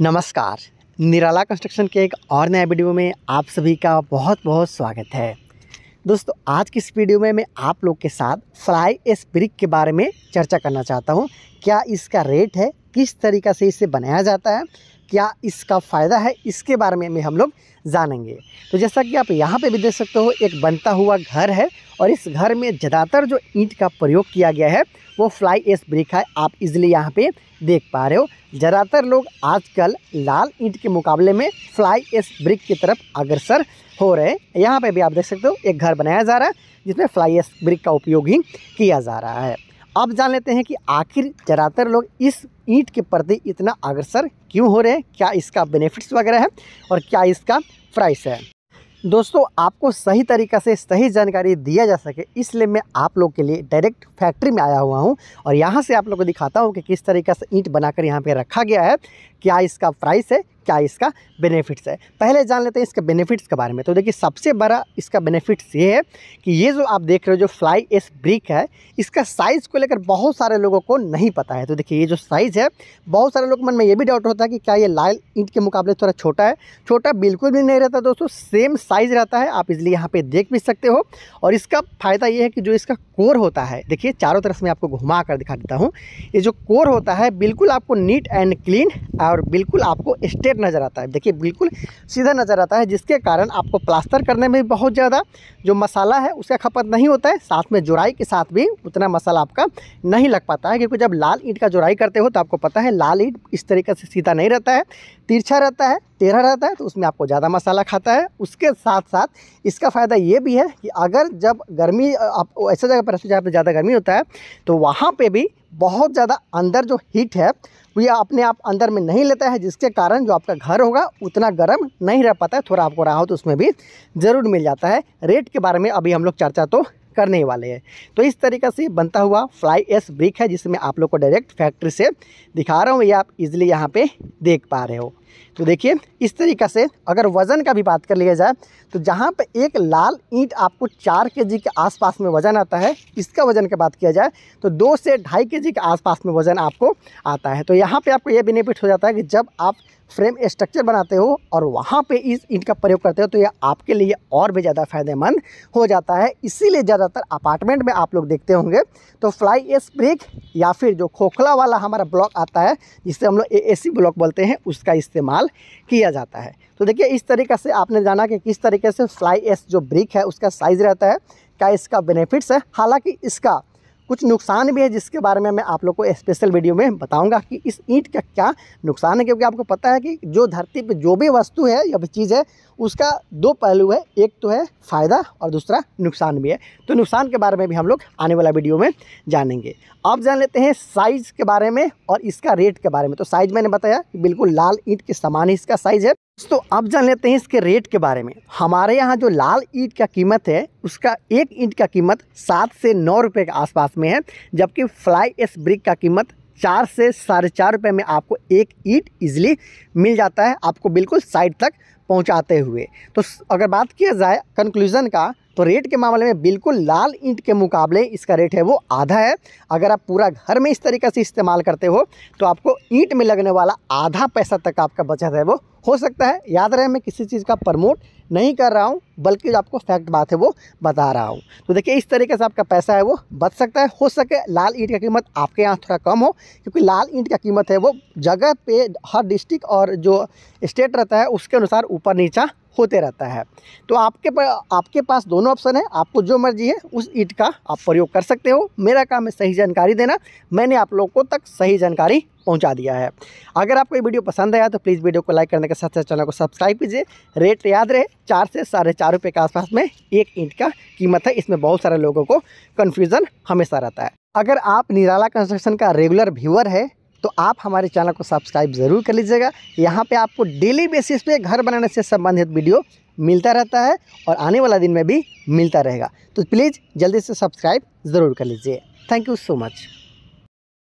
नमस्कार निराला कंस्ट्रक्शन के एक और नए वीडियो में आप सभी का बहुत बहुत स्वागत है दोस्तों आज की इस वीडियो में मैं आप लोग के साथ फ्लाई एस ब्रिक के बारे में चर्चा करना चाहता हूँ क्या इसका रेट है किस तरीका से इसे बनाया जाता है क्या इसका फ़ायदा है इसके बारे में, भी हम लोग जानेंगे तो जैसा कि आप यहाँ पे भी देख सकते हो एक बनता हुआ घर है और इस घर में ज़्यादातर जो ईंट का प्रयोग किया गया है वो फ्लाई एस ब्रिक है आप इजिली यहाँ पे देख पा रहे हो ज़्यादातर लोग आजकल लाल ईंट के मुकाबले में फ्लाई एस ब्रिक की तरफ अग्रसर हो रहे हैं यहाँ पर भी आप देख सकते हो एक घर बनाया जा रहा है जिसमें फ्लाई एस ब्रिक का उपयोग ही किया जा रहा है अब जान लेते हैं कि आखिर ज़्यादातर लोग इस ईंट के प्रति इतना अग्रसर क्यों हो रहे हैं क्या इसका बेनिफिट्स वगैरह है और क्या इसका प्राइस है दोस्तों आपको सही तरीक़ा से सही जानकारी दिया जा सके इसलिए मैं आप लोग के लिए डायरेक्ट फैक्ट्री में आया हुआ हूं और यहां से आप लोग को दिखाता हूं कि किस तरीके से ईंट बनाकर यहां पे रखा गया है क्या इसका प्राइस है क्या इसका बेनिफिट्स है पहले जान लेते हैं इसके बेनिफिट्स के बारे में तो देखिए सबसे बड़ा इसका बेनिफिट्स ये है कि ये जो आप देख रहे हो जो फ्लाई एस ब्रिक है इसका साइज़ को लेकर बहुत सारे लोगों को नहीं पता है तो देखिए ये जो साइज़ है बहुत सारे लोग मन में ये भी डाउट होता है कि क्या ये लाल ईंट के मुकाबले थोड़ा छोटा है छोटा बिल्कुल भी नहीं रहता दोस्तों सेम साइज़ रहता है आप इसलिए यहाँ पर देख भी सकते हो और इसका फ़ायदा ये है कि जो इसका कोर होता है देखिए चारों तरफ मैं आपको घुमा कर दिखा देता हूँ ये जो कोर होता है बिल्कुल आपको नीट एंड क्लीन और बिल्कुल आपको स्टेट नज़र आता है देखिए बिल्कुल सीधा नज़र आता है जिसके कारण आपको प्लास्टर करने में बहुत ज़्यादा जो मसाला है उसका खपत नहीं होता है साथ में जुराई के साथ भी उतना मसाला आपका नहीं लग पाता है क्योंकि जब लाल ईंट का जुराई करते हो तो आपको पता है लाल ईंट इस तरीके से सीधा नहीं रहता है तिरछा रहता है तेरा रहता है तो उसमें आपको ज़्यादा मसाला खाता है उसके साथ साथ इसका फ़ायदा ये भी है कि अगर जब गर्मी आप ऐसा जगह पर जहाँ पर ज़्यादा गर्मी होता है तो वहाँ पर भी बहुत ज़्यादा अंदर जो हीट है वो ये अपने आप अंदर में नहीं लेता है जिसके कारण जो आपका घर होगा उतना गर्म नहीं रह पाता है थोड़ा आपको राहत उसमें भी ज़रूर मिल जाता है रेट के बारे में अभी हम लोग चर्चा तो करने ही वाले हैं तो इस तरीके से बनता हुआ फ्लाई एस ब्रिक है जिसमें आप लोग को डायरेक्ट फैक्ट्री से दिखा रहा हूँ ये आप इजिली यहाँ पर देख पा रहे हो तो देखिए इस तरीक़ा से अगर वज़न का भी बात कर लिया जाए तो जहाँ पर एक लाल ईंट आपको चार के जी के आसपास में वज़न आता है इसका वज़न की बात किया जाए तो दो से ढाई के जी के आसपास में वज़न आपको आता है तो यहाँ पर आपको यह बेनिफिट हो जाता है कि जब आप फ्रेम स्ट्रक्चर बनाते हो और वहाँ पे इस ईंट का प्रयोग करते हो तो यह आपके लिए और भी ज़्यादा फ़ायदेमंद हो जाता है इसीलिए ज़्यादातर अपार्टमेंट में आप लोग देखते होंगे तो फ्लाई एस ब्रिक या फिर जो खोखला वाला हमारा ब्लॉक आता है जिसे हम लोग ए ब्लॉक बोलते हैं उसका इस्तेमाल इस्तेमाल किया जाता है तो देखिए इस तरीके से आपने जाना कि किस तरीके से फ्लाई एस जो ब्रिक है उसका साइज़ रहता है क्या इसका बेनिफिट्स है हालांकि इसका कुछ नुकसान भी है जिसके बारे में मैं आप लोग को स्पेशल वीडियो में बताऊंगा कि इस ईंट का क्या नुकसान है क्योंकि आपको पता है कि जो धरती पे जो भी वस्तु है या चीज़ है उसका दो पहलू है एक तो है फ़ायदा और दूसरा नुकसान भी है तो नुकसान के बारे में भी हम लोग आने वाला वीडियो में जानेंगे अब जान लेते हैं साइज़ के बारे में और इसका रेट के बारे में तो साइज़ मैंने बताया कि बिल्कुल लाल ईंट के समान ही इसका साइज़ है तो अब जान लेते हैं इसके रेट के बारे में हमारे यहाँ जो लाल ईंट का कीमत है उसका एक ईंट का कीमत सात से नौ रुपए के आसपास में है जबकि फ्लाई एस ब्रिक का कीमत चार से साढ़े चार रुपये में आपको एक ईट इजीली मिल जाता है आपको बिल्कुल साइड तक पहुंचाते हुए तो अगर बात किया जाए कंक्लूज़न का तो रेट के मामले में बिल्कुल लाल ईंट के मुकाबले इसका रेट है वो आधा है अगर आप पूरा घर में इस तरीके से इस्तेमाल करते हो तो आपको ईंट में लगने वाला आधा पैसा तक आपका बचत है वो हो सकता है याद रहे मैं किसी चीज़ का प्रमोट नहीं कर रहा हूँ बल्कि जो आपको फैक्ट बात है वो बता रहा हूँ तो देखिए इस तरीके से आपका पैसा है वो बच सकता है हो सके लाल ईंट का कीमत आपके यहाँ थोड़ा कम हो क्योंकि लाल ईंट का कीमत है वो जगह पे हर डिस्ट्रिक्ट और जो स्टेट रहता है उसके अनुसार ऊपर नीचा होते रहता है तो आपके आपके पास दोनों ऑप्शन है आपको जो मर्जी है उस ईट का आप प्रयोग कर सकते हो मेरा काम है सही जानकारी देना मैंने आप लोगों तक सही जानकारी पहुंचा दिया है अगर आपको ये वीडियो पसंद आया तो प्लीज़ वीडियो को लाइक करने के साथ साथ चैनल को सब्सक्राइब कीजिए रेट याद रहे चार से साढ़े चार रुपये के आसपास में एक ईंट का कीमत है इसमें बहुत सारे लोगों को कन्फ्यूज़न हमेशा रहता है अगर आप निराला कंस्ट्रक्शन का रेगुलर व्यूअर है तो आप हमारे चैनल को सब्सक्राइब ज़रूर कर लीजिएगा यहाँ पे आपको डेली बेसिस पे घर बनाने से संबंधित वीडियो मिलता रहता है और आने वाला दिन में भी मिलता रहेगा तो प्लीज़ जल्दी से सब्सक्राइब ज़रूर कर लीजिए थैंक यू सो मच